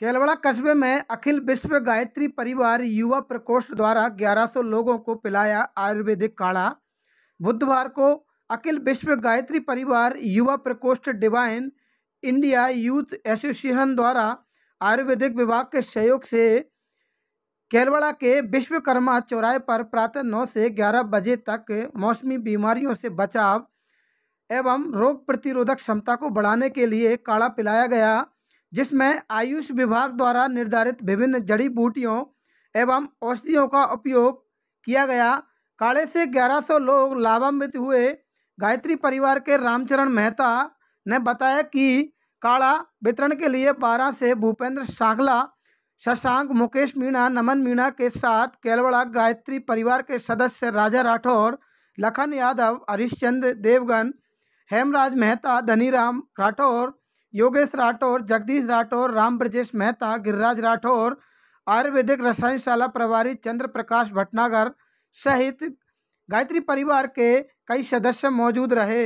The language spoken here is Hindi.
केलवड़ा कस्बे में अखिल विश्व गायत्री परिवार युवा प्रकोष्ठ द्वारा 1100 लोगों को पिलाया आयुर्वेदिक काढ़ा बुधवार को अखिल विश्व गायत्री परिवार युवा प्रकोष्ठ डिवाइन इंडिया यूथ एसोसिएशन द्वारा आयुर्वेदिक विभाग के सहयोग से केलवाड़ा के विश्वकर्मा चौराहे पर प्रातः नौ से ग्यारह बजे तक मौसमी बीमारियों से बचाव एवं रोग प्रतिरोधक क्षमता को बढ़ाने के लिए काढ़ा पिलाया गया जिसमें आयुष विभाग द्वारा निर्धारित विभिन्न जड़ी बूटियों एवं औषधियों का उपयोग किया गया काले से 1100 लोग लाभान्वित हुए गायत्री परिवार के रामचरण मेहता ने बताया कि काढ़ा वितरण के लिए 12 से भूपेंद्र सागला शशांक मुकेश मीणा नमन मीणा के साथ केलवड़ा गायत्री परिवार के सदस्य राजा राठौर लखन यादव हरिश्चंद देवगन हेमराज मेहता धनीराम राठौर योगेश राठौर जगदीश राठौर राम ब्रजेश मेहता गिरिराज राठौर आयुर्वेदिक रसायनशाला प्रभारी चंद्र प्रकाश भटनागर सहित गायत्री परिवार के कई सदस्य मौजूद रहे